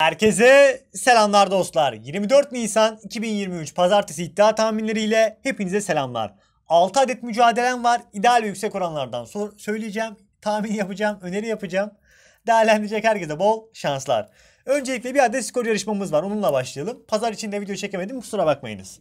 Herkese selamlar dostlar. 24 Nisan 2023 Pazartesi iddia tahminleriyle hepinize selamlar. 6 adet mücadelem var. İdeal ve yüksek oranlardan sor söyleyeceğim, tahmin yapacağım, öneri yapacağım. Değerlendirecek herkese bol şanslar. Öncelikle bir adet skor yarışmamız var. Onunla başlayalım. Pazar için de video çekemedim. Kusura bakmayınız.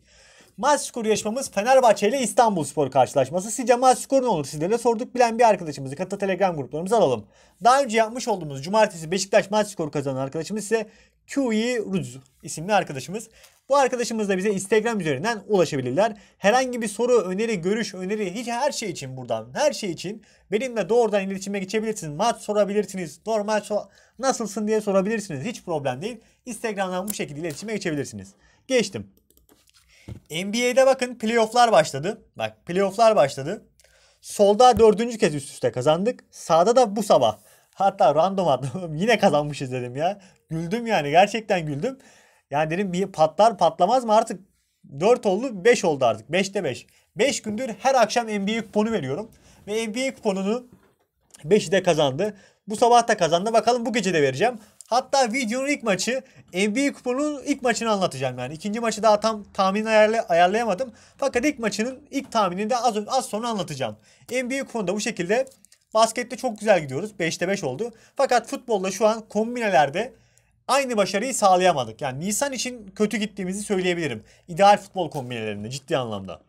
Maç skoru yaşamamız Fenerbahçe ile İstanbul Spor karşılaşması. Sizce maç skoru ne olur? Sizlere sorduk bilen bir arkadaşımızı katta telegram gruplarımıza alalım. Daha önce yapmış olduğumuz cumartesi Beşiktaş maç skoru kazanan arkadaşımız ise QE Ruz isimli arkadaşımız. Bu arkadaşımız da bize Instagram üzerinden ulaşabilirler. Herhangi bir soru, öneri, görüş, öneri hiç her şey için buradan, her şey için benimle doğrudan iletişime geçebilirsiniz. Maç sorabilirsiniz, normal so nasılsın diye sorabilirsiniz. Hiç problem değil. Instagram'dan bu şekilde iletişime geçebilirsiniz. Geçtim. NBA'de bakın playofflar başladı. Bak playofflar başladı. Solda dördüncü kez üst üste kazandık. Sağda da bu sabah. Hatta random attım. Yine kazanmışız dedim ya. Güldüm yani gerçekten güldüm. Yani dedim bir patlar patlamaz mı artık 4 oldu 5 oldu artık. 5'te 5. 5 gündür her akşam NBA kuponu veriyorum. Ve NBA kuponunu 5'i de kazandı. Bu sabah da kazandı. Bakalım bu gece de vereceğim. Hatta videonun ilk maçı NBA kuponunun ilk maçını anlatacağım yani. İkinci maçı daha tam tahmin ayarlay ayarlayamadım. Fakat ilk maçının ilk tahminini de az, az sonra anlatacağım. NBA kuponunda bu şekilde baskette çok güzel gidiyoruz. 5'te 5 oldu. Fakat futbolda şu an kombinelerde aynı başarıyı sağlayamadık. Yani Nisan için kötü gittiğimizi söyleyebilirim. İdeal futbol kombinelerinde ciddi anlamda.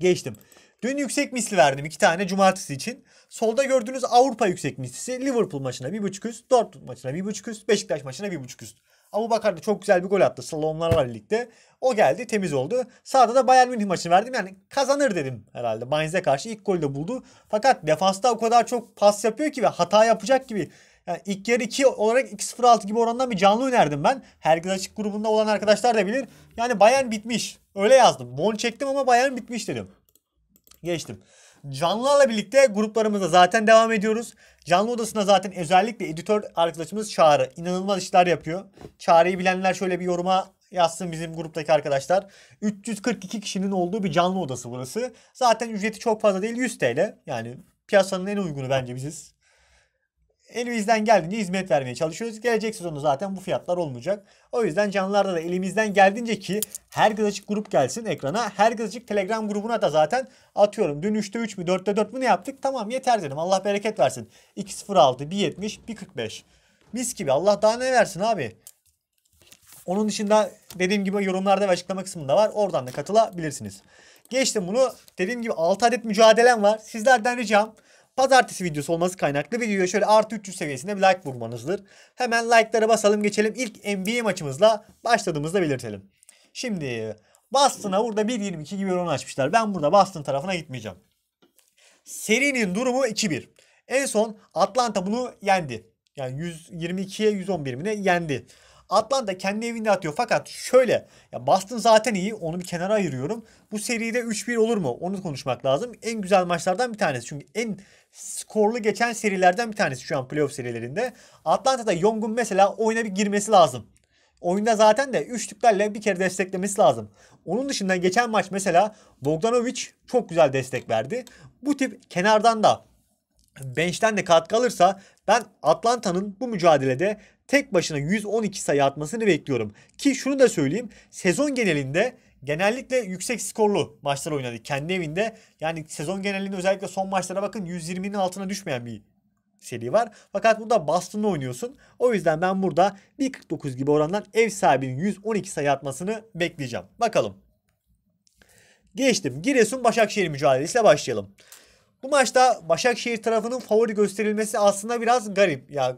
Geçtim. Dün yüksek misli verdim iki tane cumartesi için. Solda gördüğünüz Avrupa yüksek mislisi Liverpool maçına 1.5 üst, Dortmund maçına 1.5 üst, Beşiktaş maçına 1.5 üst. Abu Bakar da çok güzel bir gol attı salonlarla birlikte. O geldi temiz oldu. Sağda da Bayern Münih maçını verdim yani kazanır dedim herhalde. Mainz'e karşı ilk golü de buldu. Fakat defansta o kadar çok pas yapıyor ki ve hata yapacak gibi. Yani ilk yarı 2 olarak 2.06 gibi orandan bir canlı önerdim ben. Herkes açık grubunda olan arkadaşlar da bilir. Yani Bayern bitmiş. Öyle yazdım. bon çektim ama Bayern bitmiş dedim. Geçtim. Canlılarla birlikte gruplarımıza zaten devam ediyoruz. Canlı odasına zaten özellikle editör arkadaşımız Çağrı inanılmaz işler yapıyor. Çağrı'yı bilenler şöyle bir yoruma yazsın bizim gruptaki arkadaşlar. 342 kişinin olduğu bir canlı odası burası. Zaten ücreti çok fazla değil 100 TL. Yani piyasanın en uygunu bence biziz elimizden geldiğince hizmet vermeye çalışıyoruz. Gelecek sezonda zaten bu fiyatlar olmayacak. O yüzden canlılarda da elimizden geldiğince ki her gazacık grup gelsin ekrana. Her gazacık telegram grubuna da zaten atıyorum. Dün 3'te 3 mü 4'te 4 mü ne yaptık? Tamam yeter dedim. Allah bereket versin. 2.06, 1.70, 1.45. Mis gibi. Allah daha ne versin abi. Onun dışında dediğim gibi yorumlarda ve açıklama kısmında var. Oradan da katılabilirsiniz. Geçtim bunu. Dediğim gibi 6 adet mücadelem var. Sizlerden ricam pazartesi videosu olması kaynaklı videoya şöyle artı 300 seviyesinde bir like vurmanızdır. Hemen like'lara basalım geçelim. İlk NBA maçımızla başladığımızda belirtelim. Şimdi Boston'a burada 1.22 gibi oran açmışlar. Ben burada Boston tarafına gitmeyeceğim. Serinin durumu 2-1. En son Atlanta bunu yendi. Yani 122'ye 111 mi ne yendi. Atlanta kendi evinde atıyor. Fakat şöyle ya Boston zaten iyi. Onu bir kenara ayırıyorum. Bu seride 3-1 olur mu? Onu konuşmak lazım. En güzel maçlardan bir tanesi. Çünkü en skorlu geçen serilerden bir tanesi şu an playoff serilerinde. Atlanta'da Young'un mesela oyuna bir girmesi lazım. Oyunda zaten de üçlüklerle bir kere desteklemesi lazım. Onun dışında geçen maç mesela Bogdanovic çok güzel destek verdi. Bu tip kenardan da bench'ten de katkı alırsa ben Atlanta'nın bu mücadelede tek başına 112 sayı atmasını bekliyorum. Ki şunu da söyleyeyim. Sezon genelinde genellikle yüksek skorlu maçlar oynadı kendi evinde. Yani sezon genelinde özellikle son maçlara bakın 120'nin altına düşmeyen bir seri var. Fakat burada Boston'la oynuyorsun. O yüzden ben burada 1.49 gibi orandan ev sahibinin 112 sayı atmasını bekleyeceğim. Bakalım. Geçtim. Giresun Başakşehir mücadelesiyle başlayalım. Bu maçta Başakşehir tarafının favori gösterilmesi aslında biraz garip. Ya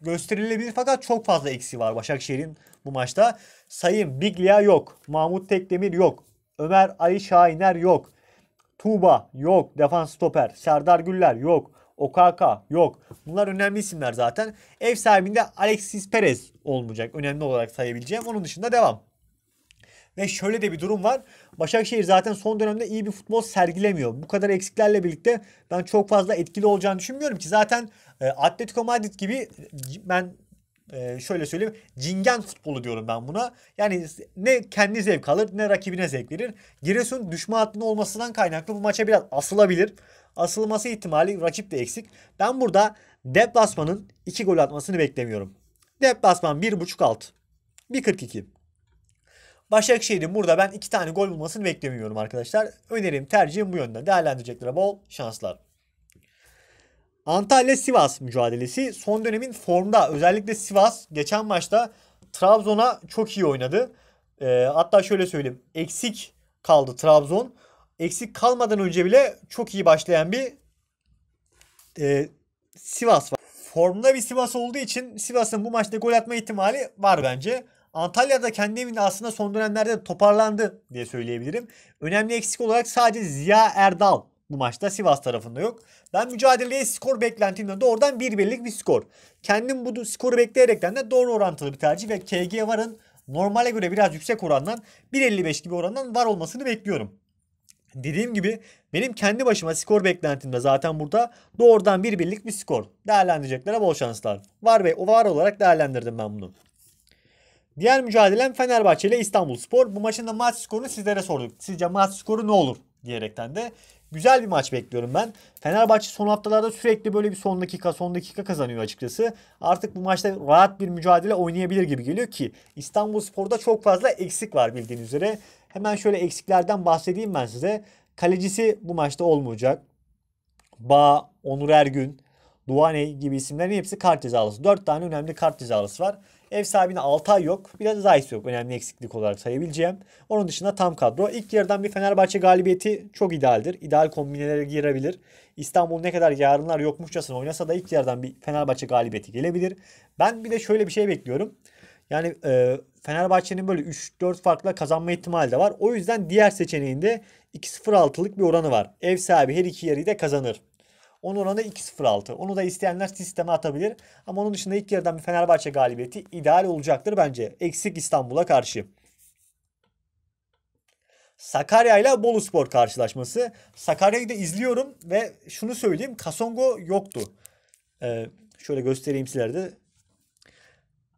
gösterilebilir fakat çok fazla eksi var Başakşehir'in bu maçta. Sayın Biglia yok. Mahmut Tekdemir yok. Ömer Ali Şahiner yok. Tuğba yok. Defans stoper. Serdar Güller yok. Okaka yok. Bunlar önemli isimler zaten. Ev sahibinde Alexis Perez olmayacak. Önemli olarak sayabileceğim. Onun dışında devam. Ve şöyle de bir durum var. Başakşehir zaten son dönemde iyi bir futbol sergilemiyor. Bu kadar eksiklerle birlikte ben çok fazla etkili olacağını düşünmüyorum ki zaten e, Atletico Madrid gibi ben ee, şöyle söyleyeyim cingen futbolu diyorum ben buna. Yani ne kendi zevk alır ne rakibine zevk verir. Giresun düşme hattında olmasından kaynaklı bu maça biraz asılabilir. Asılması ihtimali rakip de eksik. Ben burada deplasmanın 2 gol atmasını beklemiyorum. Deplasman 1.5 alt. 1.42. Başakşehir'in burada ben iki tane gol bulmasını beklemiyorum arkadaşlar. Önerim tercihim bu yönde. Değerlendireceklere bol şanslar. Antalya-Sivas mücadelesi son dönemin formda özellikle Sivas geçen maçta Trabzon'a çok iyi oynadı. E, hatta şöyle söyleyeyim eksik kaldı Trabzon. Eksik kalmadan önce bile çok iyi başlayan bir e, Sivas var. Formda bir Sivas olduğu için Sivas'ın bu maçta gol atma ihtimali var bence. Antalya'da kendi evinde aslında son dönemlerde toparlandı diye söyleyebilirim. Önemli eksik olarak sadece Ziya Erdal bu maçta Sivas tarafında yok. Ben mücadeleye skor beklentimden de oradan bir birlik bir skor. Kendim bu skoru bekleyerekten de doğru orantılı bir tercih ve KG Var'ın normale göre biraz yüksek orandan 1.55 gibi orandan var olmasını bekliyorum. Dediğim gibi benim kendi başıma skor beklentimde zaten burada doğrudan bir birlik bir skor. Değerlendireceklere bol şanslar. Var ve var olarak değerlendirdim ben bunu. Diğer mücadelem Fenerbahçe ile İstanbul Spor. Bu maçın da maç skorunu sizlere sorduk. Sizce maç skoru ne olur diyerekten de. Güzel bir maç bekliyorum ben. Fenerbahçe son haftalarda sürekli böyle bir son dakika son dakika kazanıyor açıkçası. Artık bu maçta rahat bir mücadele oynayabilir gibi geliyor ki İstanbul Spor'da çok fazla eksik var bildiğiniz üzere. Hemen şöyle eksiklerden bahsedeyim ben size. Kalecisi bu maçta olmayacak. Ba, Onur Ergün, Duaney gibi isimlerin hepsi kart cezalısı. 4 tane önemli kart cezalısı var. Ev sahibine 6 ay yok. Biraz Zayt yok. Önemli eksiklik olarak sayabileceğim. Onun dışında tam kadro. İlk yarıdan bir Fenerbahçe galibiyeti çok idealdir. İdeal kombinelere girebilir. İstanbul ne kadar yarınlar yokmuşçasına oynasa da ilk yarıdan bir Fenerbahçe galibiyeti gelebilir. Ben bir de şöyle bir şey bekliyorum. Yani e, Fenerbahçe'nin böyle 3-4 farkla kazanma ihtimali de var. O yüzden diğer seçeneğinde 2-0-6'lık bir oranı var. Ev sahibi her iki yarıyı da kazanır. Onun oranı 2.06. Onu da isteyenler sisteme atabilir. Ama onun dışında ilk yarıdan bir Fenerbahçe galibiyeti ideal olacaktır bence. Eksik İstanbul'a karşı. Sakarya ile Bolu Spor karşılaşması. Sakarya'yı da izliyorum ve şunu söyleyeyim. Kasongo yoktu. Ee, şöyle göstereyim sizlere de.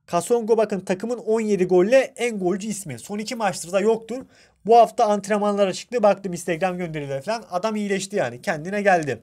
Kasongo bakın takımın 17 golle en golcü ismi. Son iki maçtır da yoktur. Bu hafta antrenmanlara çıktı. Baktım Instagram gönderiler falan. Adam iyileşti yani. Kendine geldi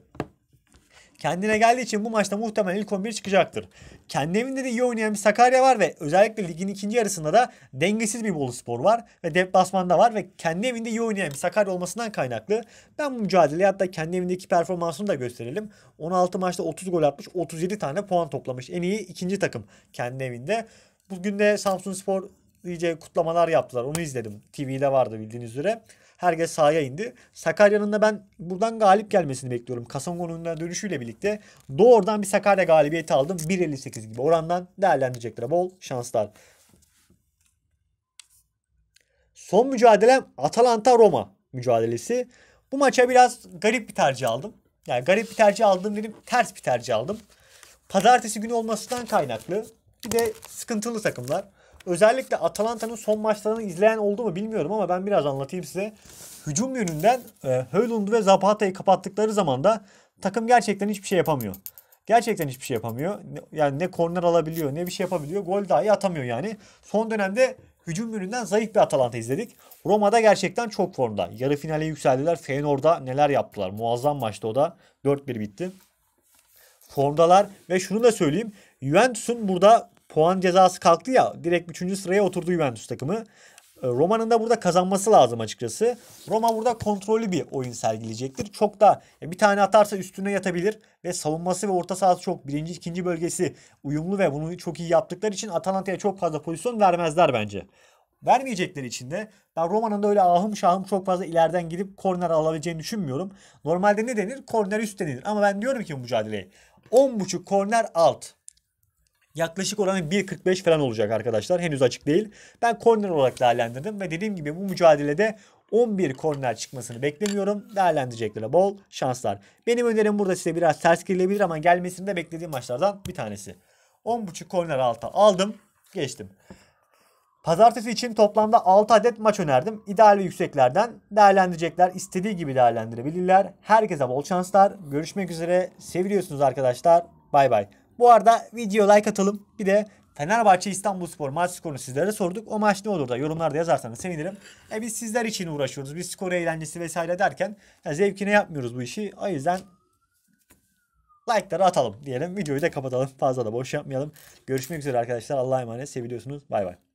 kendine geldiği için bu maçta muhtemelen ilk 11 çıkacaktır. Kendi evinde de iyi oynayan bir Sakarya var ve özellikle ligin ikinci yarısında da dengesiz bir Boluspor var ve deplasmanda var ve kendi evinde iyi oynayan bir Sakarya olmasından kaynaklı. Ben bu mücadeleyi hatta kendi evindeki performansını da gösterelim. 16 maçta 30 gol atmış 37 tane puan toplamış. En iyi ikinci takım kendi evinde. Bugün de Samsun Spor iyice kutlamalar yaptılar. Onu izledim. TV'de vardı bildiğiniz üzere. Herkes sahaya indi. Sakarya'nın da ben buradan galip gelmesini bekliyorum. Kasangon'un da dönüşüyle birlikte doğrudan bir Sakarya galibiyeti aldım. 1.58 gibi orandan değerlendirecekler. Bol şanslar. Son mücadelem Atalanta-Roma mücadelesi. Bu maça biraz garip bir tercih aldım. Yani garip bir tercih aldım dedim ters bir tercih aldım. Pazartesi günü olmasından kaynaklı. Bir de sıkıntılı takımlar. Özellikle Atalanta'nın son maçlarını izleyen oldu mu bilmiyorum ama ben biraz anlatayım size. Hücum yönünden e, Höylund ve Zapata'yı kapattıkları zaman da takım gerçekten hiçbir şey yapamıyor. Gerçekten hiçbir şey yapamıyor. Yani ne korner alabiliyor ne bir şey yapabiliyor. Gol dahi atamıyor yani. Son dönemde hücum yönünden zayıf bir Atalanta izledik. Roma'da gerçekten çok formda. Yarı finale yükseldiler. Feyenoord'da neler yaptılar. Muazzam maçta o da. 4-1 bitti. Formdalar ve şunu da söyleyeyim. Juventus'un burada puan cezası kalktı ya direkt 3. sıraya oturdu Juventus takımı. Ee, Roma'nın da burada kazanması lazım açıkçası. Roma burada kontrollü bir oyun sergileyecektir. Çok da e, bir tane atarsa üstüne yatabilir ve savunması ve orta sahası çok birinci ikinci bölgesi uyumlu ve bunu çok iyi yaptıkları için Atalanta'ya çok fazla pozisyon vermezler bence. Vermeyecekleri için de ben Roma'nın da öyle ahım şahım çok fazla ileriden gidip korner alabileceğini düşünmüyorum. Normalde ne denir? Korner üst denir. Ama ben diyorum ki bu mücadeleyi 10.5 korner alt. Yaklaşık oranı 1.45 falan olacak arkadaşlar. Henüz açık değil. Ben korner olarak değerlendirdim ve dediğim gibi bu mücadelede 11 korner çıkmasını beklemiyorum. Değerlendireceklere bol şanslar. Benim önerim burada size biraz ters gelebilir ama gelmesini de beklediğim maçlardan bir tanesi. 10.5 korner alta aldım. Geçtim. Pazartesi için toplamda 6 adet maç önerdim. İdeal ve yükseklerden değerlendirecekler. istediği gibi değerlendirebilirler. Herkese bol şanslar. Görüşmek üzere. Seviyorsunuz arkadaşlar. Bay bay. Bu arada video like atalım. Bir de Fenerbahçe İstanbul Spor maç skorunu sizlere sorduk. O maç ne olur da yorumlarda yazarsanız sevinirim. E biz sizler için uğraşıyoruz. Biz skor eğlencesi vesaire derken yani e, zevkine yapmıyoruz bu işi. O yüzden like'ları atalım diyelim. Videoyu da kapatalım. Fazla da boş yapmayalım. Görüşmek üzere arkadaşlar. Allah'a emanet. seviyorsunuz. Bay bay.